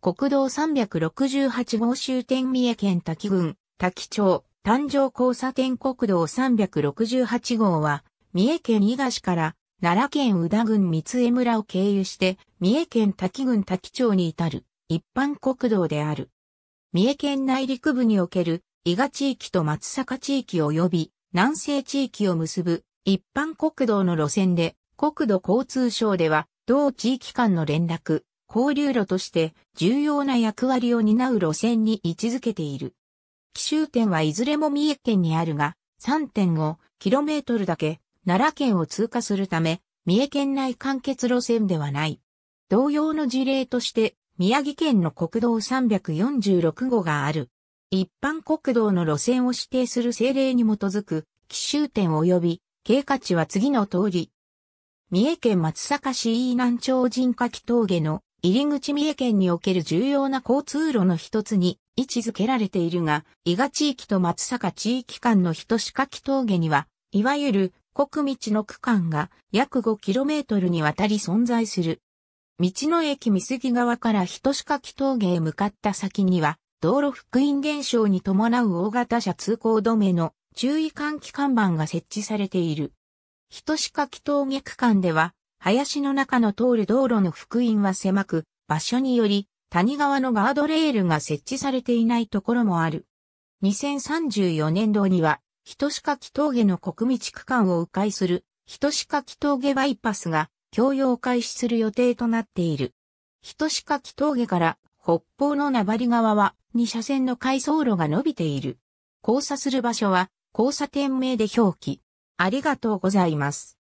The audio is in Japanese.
国道368号終点三重県滝郡、滝町、誕生交差点国道368号は、三重県伊賀市から奈良県宇田郡三江村を経由して、三重県滝郡滝町に至る一般国道である。三重県内陸部における伊賀地域と松阪地域及び南西地域を結ぶ一般国道の路線で、国土交通省では、同地域間の連絡、交流路として重要な役割を担う路線に位置づけている。奇襲点はいずれも三重県にあるが、3.5km だけ奈良県を通過するため、三重県内完結路線ではない。同様の事例として、宮城県の国道346号がある。一般国道の路線を指定する政令に基づく、奇襲点及び、経過値は次の通り。三重県松阪市飯南町人柿峠の入口三重県における重要な交通路の一つに位置づけられているが、伊賀地域と松阪地域間の人かき峠には、いわゆる国道の区間が約 5km にわたり存在する。道の駅三杉側から人かき峠へ向かった先には、道路福音現象に伴う大型車通行止めの注意喚起看板が設置されている。人かき峠区間では、林の中の通る道路の福音は狭く、場所により、谷川のガードレールが設置されていないところもある。2034年度には、人しかき峠の国道区間を迂回する、人しかき峠バイパスが、供用開始する予定となっている。人しかき峠から北方の名張側は2車線の回送路が伸びている。交差する場所は交差点名で表記。ありがとうございます。